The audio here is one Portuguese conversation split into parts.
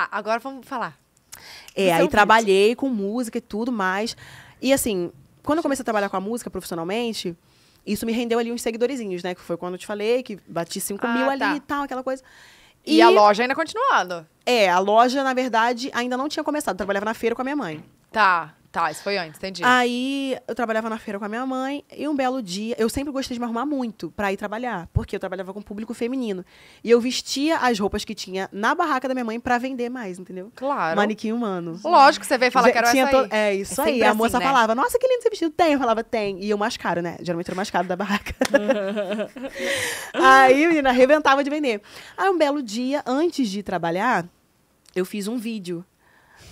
tá, agora vamos falar. É, é aí trabalhei com música e tudo mais. E assim, quando eu comecei a trabalhar com a música profissionalmente, isso me rendeu ali uns seguidorzinhos né? Que foi quando eu te falei que bati 5 ah, mil tá. ali e tal, aquela coisa. E, e, a loja ainda continuando? É, a loja, na verdade, ainda não tinha começado. Eu trabalhava na feira com a minha mãe. Tá. Tá, isso foi antes, entendi. Aí eu trabalhava na feira com a minha mãe e um belo dia, eu sempre gostei de me arrumar muito para ir trabalhar, porque eu trabalhava com público feminino. E eu vestia as roupas que tinha na barraca da minha mãe para vender mais, entendeu? Claro. Manequim humano. Lógico, você veio falar que era tinha essa aí. É isso é aí. a moça assim, né? falava, nossa, que lindo esse vestido. Tem, eu falava, tem. E eu mais caro, né? Geralmente era o mais caro da barraca. aí, menina, arrebentava de vender. Aí um belo dia, antes de trabalhar, eu fiz um vídeo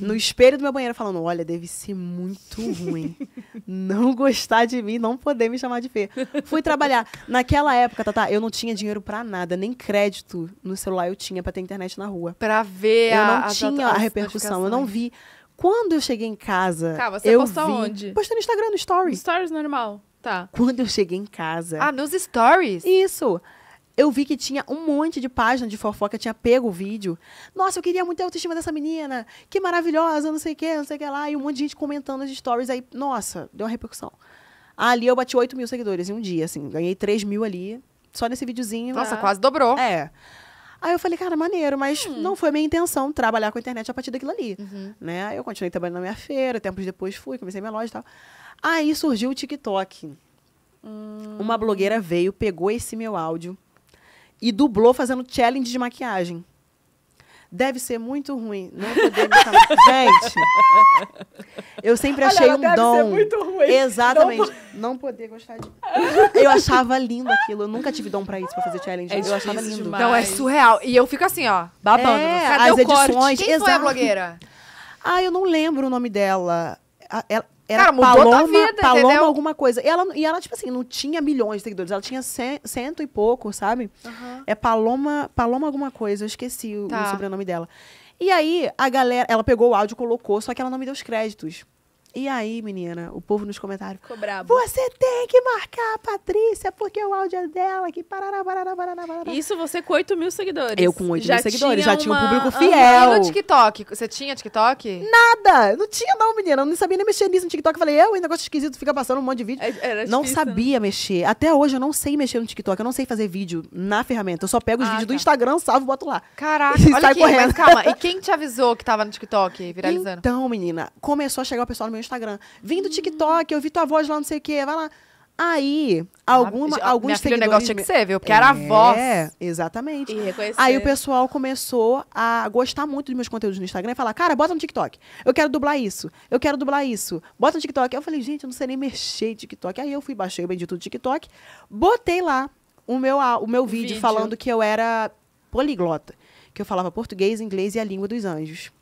no espelho do meu banheiro falando: Olha, deve ser muito ruim. não gostar de mim, não poder me chamar de feia. Fui trabalhar. Naquela época, Tata, eu não tinha dinheiro para nada, nem crédito no celular eu tinha para ter internet na rua. Pra ver Eu não a, tinha a, a repercussão, eu não vi. Quando eu cheguei em casa. Tá, você eu postou vi... onde? Postei no Instagram, no Stories. Stories normal. Tá. Quando eu cheguei em casa. Ah, nos Stories? Isso. Eu vi que tinha um monte de página de fofoca, tinha pego o vídeo. Nossa, eu queria muito a autoestima dessa menina. Que maravilhosa, não sei o que, não sei o que lá. E um monte de gente comentando as stories aí. Nossa, deu uma repercussão. Ali eu bati 8 mil seguidores em um dia, assim. Ganhei 3 mil ali, só nesse videozinho. Nossa, ah. quase dobrou. É. Aí eu falei, cara, maneiro, mas hum. não foi minha intenção trabalhar com a internet a partir daquilo ali. Uhum. Né? Aí eu continuei trabalhando na minha feira, tempos depois fui, comecei minha loja e tal. Aí surgiu o TikTok. Hum. Uma blogueira veio, pegou esse meu áudio, e dublou fazendo challenge de maquiagem. Deve ser muito ruim não poder me Gente, eu sempre Olha, achei um deve dom. Ser muito ruim. Exatamente. Não, não poder gostar de. Eu achava lindo aquilo. Eu nunca tive dom pra isso, pra fazer challenge. É eu achava lindo. Demais. Não, é surreal. E eu fico assim, ó, babando. É, Cadê as edições. Corte? Quem foi é a blogueira? Ah, eu não lembro o nome dela. Ela, era Cara, mudou Paloma, vida, Paloma entendeu? alguma coisa. E ela, e ela, tipo assim, não tinha milhões de seguidores. Ela tinha cento e pouco, sabe? Uhum. É Paloma, Paloma alguma coisa. Eu esqueci o, tá. o sobrenome dela. E aí, a galera... Ela pegou o áudio, colocou, só que ela não me deu os créditos. E aí, menina, o povo nos comentários. Ficou brabo. Você tem que marcar a Patrícia, porque o áudio é dela, que parará, parará, parará, parará. Isso você com 8 mil seguidores. Eu com 8 já mil seguidores, já tinha um público fiel. E no TikTok? Você tinha TikTok? Nada! Não tinha, não, menina. Eu não sabia nem mexer nisso no TikTok. Eu falei, eu, um negócio esquisito, fica passando um monte de vídeo. É, era não né? sabia né? mexer. Até hoje eu não sei mexer no TikTok. Eu não sei fazer vídeo na ferramenta. Eu só pego os ah, vídeos tá. do Instagram, salvo, boto lá. Caraca, e olha sai aqui, correndo. Mas, calma. E quem te avisou que tava no TikTok viralizando? Então, menina, começou a chegar o pessoal no meu meu Instagram. Vim do TikTok, eu vi tua voz lá, não sei o quê, vai lá. Aí, ah, alguma, ah, alguns minha filha, o negócio tinha que ser, viu? Porque é, era a é, voz. É, exatamente. E Aí o pessoal começou a gostar muito dos meus conteúdos no Instagram e falar, cara, bota no TikTok. Eu quero dublar isso. Eu quero dublar isso. Bota no TikTok. Eu falei, gente, eu não sei nem mexer em TikTok. Aí eu fui, baixei o bendito do TikTok, botei lá o meu, o meu vídeo, vídeo falando que eu era poliglota. Que eu falava português, inglês e a língua dos anjos.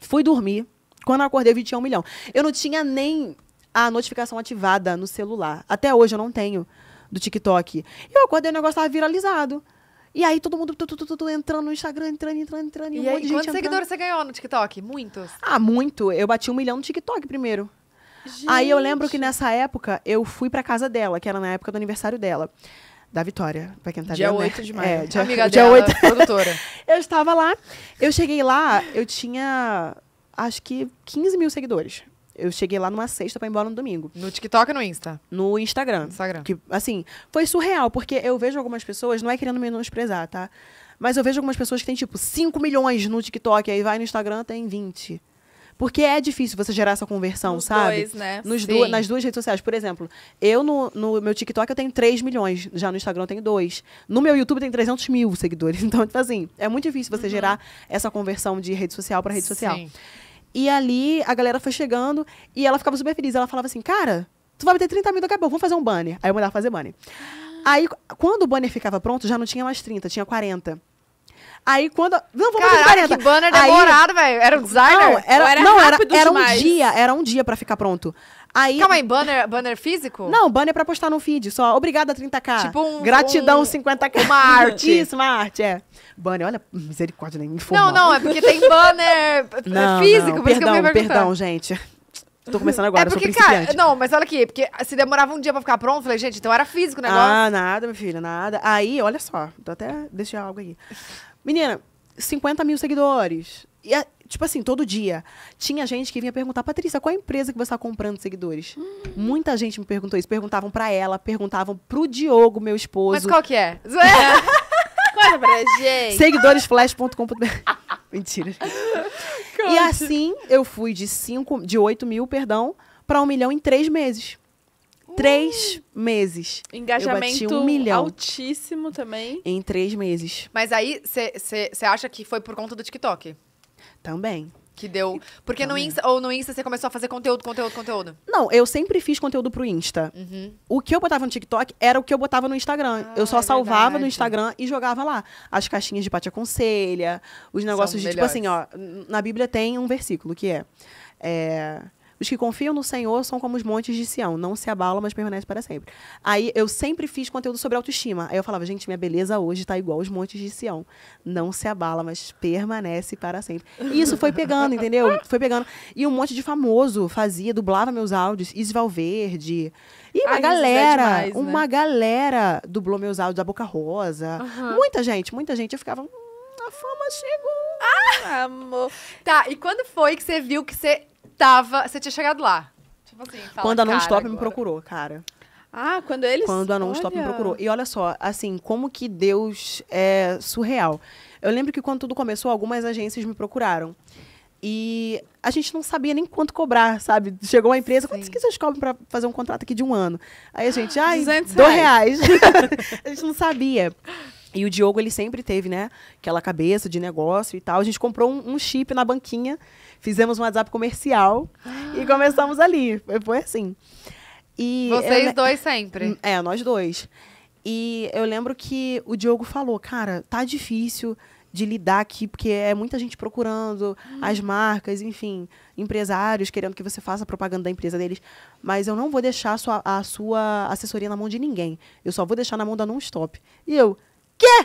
Fui dormir quando eu acordei, eu vi tinha um milhão. Eu não tinha nem a notificação ativada no celular. Até hoje eu não tenho do TikTok. Eu acordei, o negócio tava viralizado. E aí todo mundo tu, tu, tu, tu, entrando no Instagram, entrando, entrando, entrando. E, e um aí, monte de quantos seguidores você ganhou no TikTok? Muitos? Ah, muito. Eu bati um milhão no TikTok primeiro. Gente. Aí eu lembro que nessa época eu fui pra casa dela, que era na época do aniversário dela. Da Vitória, pra quem tá dia vendo. Dia né? 8 de maio. É, Amiga dia dela, 8. produtora. eu estava lá. Eu cheguei lá, eu tinha acho que 15 mil seguidores. Eu cheguei lá numa sexta para ir embora no domingo. No TikTok ou no Insta? No Instagram. Instagram. Que, assim, foi surreal, porque eu vejo algumas pessoas, não é querendo menosprezar, tá? Mas eu vejo algumas pessoas que têm, tipo, 5 milhões no TikTok, aí vai no Instagram, tem 20. Porque é difícil você gerar essa conversão, Nos sabe? Dois, né? Nos nas duas redes sociais. Por exemplo, eu no, no, meu TikTok eu tenho 3 milhões, já no Instagram eu tenho 2. No meu YouTube tem 300 mil seguidores. Então, tipo assim, é muito difícil você uhum. gerar essa conversão de rede social para rede Sim. social. Sim. E ali a galera foi chegando e ela ficava super feliz. Ela falava assim, cara, tu vai ter 30 mil acabou, vamos fazer um banner. Aí eu mandava fazer banner. Aí, quando o banner ficava pronto, já não tinha mais 30, tinha 40. Aí quando. Não, vamos Caraca, fazer 40. que banner demorado, velho. Era um designer? Não, era, era não, era, era um dia, era um dia pra ficar pronto. Aí... Calma aí, banner, banner físico? Não, banner pra postar no feed só. Obrigada, 30k. Tipo um... Gratidão, um, 50k. Uma arte. Isso, uma arte, é. Banner, olha, misericórdia, nem né? informal. Não, não, é porque tem banner é, é não, físico. Não, perdão, perdão, gente. Tô começando agora, é porque, cara, não, mas olha aqui, porque se demorava um dia pra ficar pronto, falei, gente, então era físico o ah, negócio. Ah, nada, minha filha, nada. Aí, olha só, tô até deixei algo aqui. Menina, 50 mil seguidores. E, tipo assim, todo dia. Tinha gente que vinha perguntar, Patrícia, qual é a empresa que você está comprando seguidores? Hum. Muita gente me perguntou isso. Perguntavam para ela, perguntavam pro Diogo, meu esposo. Mas qual que é? Conta pra gente. Seguidoresflash.com.br Mentira. Conte. E assim, eu fui de 5, de 8 mil, perdão, para um milhão em três meses três hum. meses. Engajamento um milhão. altíssimo também. Em três meses. Mas aí você acha que foi por conta do TikTok? Também. Que deu. Porque no Insta, ou no Insta você começou a fazer conteúdo, conteúdo, conteúdo? Não, eu sempre fiz conteúdo pro Insta. Uhum. O que eu botava no TikTok era o que eu botava no Instagram. Ah, eu só ah, é salvava verdade. no Instagram e jogava lá. As caixinhas de Pate Aconselha, os negócios São de melhores. tipo assim, ó. Na Bíblia tem um versículo que é, é os que confiam no Senhor são como os montes de Sião, não se abalam, mas permanecem para sempre. Aí eu sempre fiz conteúdo sobre autoestima. Aí eu falava, gente, minha beleza hoje está igual os montes de Sião. Não se abala, mas permanece para sempre. E isso foi pegando, entendeu? Foi pegando. E um monte de famoso fazia, dublava meus áudios, Isval Verde. E uma Ai, é galera, é demais, né? uma né? galera dublou meus áudios da Boca Rosa. Uhum. Muita gente, muita gente. Eu ficava, hum, a fama chegou. Ah, amor. Tá, e quando foi que você viu que você tava. Você tinha chegado lá. Tipo assim, fala, Quando a Non-Stop me procurou, cara. Ah, quando eles. Quando a Non-Stop me procurou. E olha só, assim, como que Deus é surreal. Eu lembro que quando tudo começou, algumas agências me procuraram. E a gente não sabia nem quanto cobrar, sabe? Chegou uma empresa, quantos quanto que vocês cobram para fazer um contrato aqui de um ano? Aí a gente, ah, ai, dois reais. a gente não sabia. E o Diogo, ele sempre teve, né, aquela cabeça de negócio e tal. A gente comprou um, um chip na banquinha, fizemos um WhatsApp comercial ah. e começamos ali. Foi, foi assim. E Vocês eu, dois sempre. Hum, é, nós dois. E eu lembro que o Diogo falou, cara, tá difícil de lidar aqui, porque é muita gente procurando hum. as marcas, enfim, empresários querendo que você faça propaganda da empresa deles. Mas eu não vou deixar a sua, a sua assessoria na mão de ninguém. Eu só vou deixar na mão da Non-Stop. E eu, quê?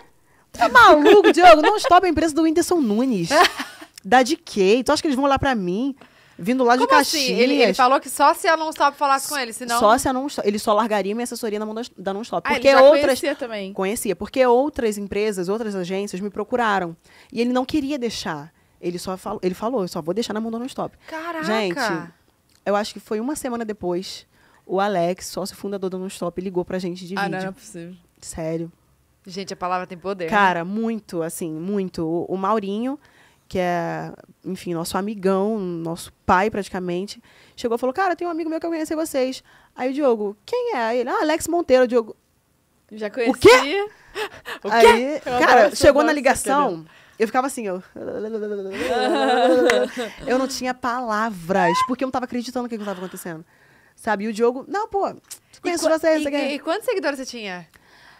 Tu tá maluco, Diogo? Não stop a empresa do Whindersson Nunes. da Kate. Tu acha que eles vão lá pra mim? Vindo lá de Como Assim? Ele, ele, falou que só se a Nonstop falasse com ele, senão... Só se a Nonstop... Ele só largaria minha assessoria na mão da Nonstop. Ah, porque ele já outras... conhecia também. Conhecia. Porque outras empresas, outras agências me procuraram. E ele não queria deixar. Ele só falou... Ele falou, eu só vou deixar na mão da Nonstop. Caraca! Gente, eu acho que foi uma semana depois, o Alex, sócio fundador da Nonstop, ligou pra gente de ah, vídeo. Ah, não é possível. Sério. Gente, a palavra tem poder. Né? Cara, muito, assim, muito. O, Maurinho, que é, enfim, nosso amigão, nosso pai praticamente, chegou e falou: Cara, tem um amigo meu que eu conheci vocês. Aí o Diogo, quem é? Aí ele, ah, Alex Monteiro, o Diogo. Já conhecia. O quê? O quê? Aí, cara, chegou na ligação. Eu ficava assim, eu. eu não tinha palavras, porque eu não tava acreditando no que estava acontecendo. Sabe? E o Diogo, não, pô, conheço e, você, e, você e, e quantos seguidores você tinha?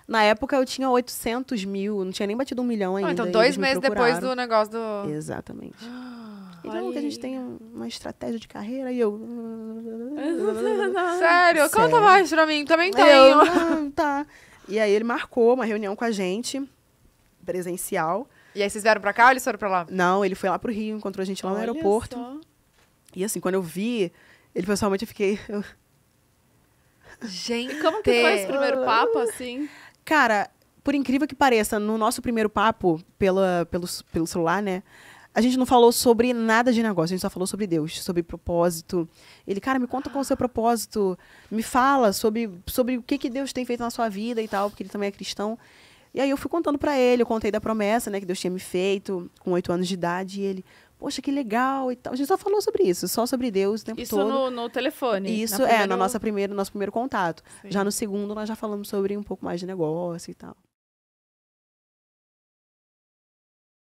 Na época eu tinha 800 mil, não tinha nem batido um milhão ainda. Ah, então, dois meses me depois do negócio do. Exatamente. Então, que a gente tem uma estratégia de carreira e eu. Sério? Sério. Conta mais pra mim, também tenho. Eu, tá. E aí ele marcou uma reunião com a gente, presencial. E aí vocês vieram pra cá ou eles foram pra lá? Não, ele foi lá pro Rio, encontrou a gente lá Olha no aeroporto. Só. E assim, quando eu vi, ele pessoalmente eu fiquei. Gente, e como que foi esse primeiro papo, assim? Cara, por incrível que pareça, no nosso primeiro papo pela, pelo, pelo celular, né? A gente não falou sobre nada de negócio, a gente só falou sobre Deus, sobre propósito. Ele, cara, me conta qual é o seu propósito, me fala sobre, sobre o que, que Deus tem feito na sua vida e tal, porque ele também é cristão. E aí eu fui contando para ele, eu contei da promessa, né, que Deus tinha me feito com oito anos de idade, e ele, poxa, que legal e tal. A gente só falou sobre isso, só sobre Deus o tempo isso todo. Isso no, no, telefone. Isso, é, na é, primeiro... no nosso primeiro contato. Sim. Já no segundo, nós já falamos sobre um pouco mais de negócio e tal.